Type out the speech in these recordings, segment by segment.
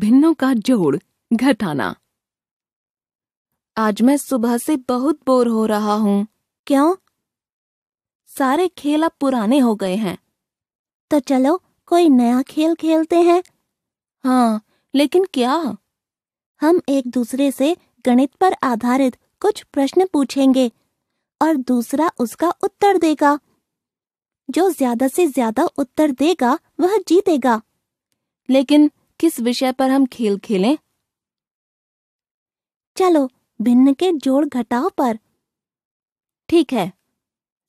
भिन्नों का जोड़ घटाना आज मैं सुबह से बहुत बोर हो रहा हूँ क्यों सारे खेल अब पुराने हो गए हैं तो चलो कोई नया खेल खेलते हैं हाँ लेकिन क्या हम एक दूसरे से गणित पर आधारित कुछ प्रश्न पूछेंगे और दूसरा उसका उत्तर देगा जो ज्यादा से ज्यादा उत्तर देगा वह जीतेगा लेकिन किस विषय पर हम खेल खेलें चलो भिन्न के जोड़ घटाव पर ठीक है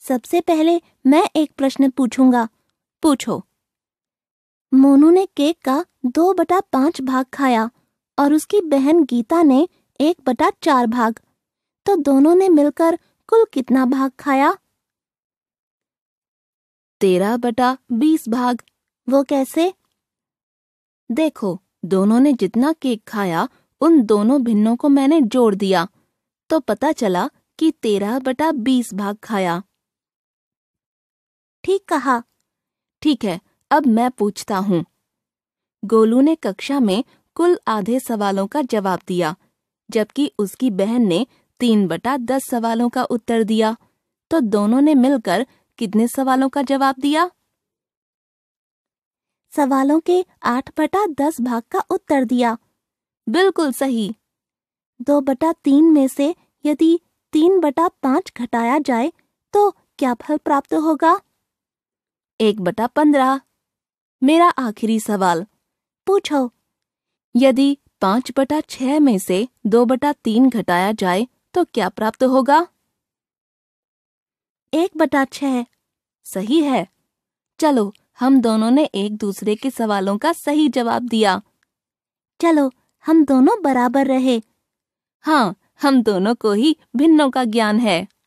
सबसे पहले मैं एक प्रश्न पूछूंगा पूछो मोनू ने केक का दो बटा पांच भाग खाया और उसकी बहन गीता ने एक बटा चार भाग तो दोनों ने मिलकर कुल कितना भाग खाया तेरह बटा बीस भाग वो कैसे देखो दोनों ने जितना केक खाया उन दोनों भिन्नों को मैंने जोड़ दिया तो पता चला कि तेरह बटा बीस भाग खाया ठीक कहा ठीक है अब मैं पूछता हूँ गोलू ने कक्षा में कुल आधे सवालों का जवाब दिया जबकि उसकी बहन ने तीन बटा दस सवालों का उत्तर दिया तो दोनों ने मिलकर कितने सवालों का जवाब दिया सवालों के आठ बटा दस भाग का उत्तर दिया बिल्कुल सही दो बटा तीन में से यदि तीन बटा पांच घटाया जाए तो क्या फल प्राप्त होगा एक बटा पंद्रह मेरा आखिरी सवाल पूछो यदि पांच बटा छह में से दो बटा तीन घटाया जाए तो क्या प्राप्त होगा एक बटा छह सही है चलो हम दोनों ने एक दूसरे के सवालों का सही जवाब दिया चलो हम दोनों बराबर रहे हाँ हम दोनों को ही भिन्नों का ज्ञान है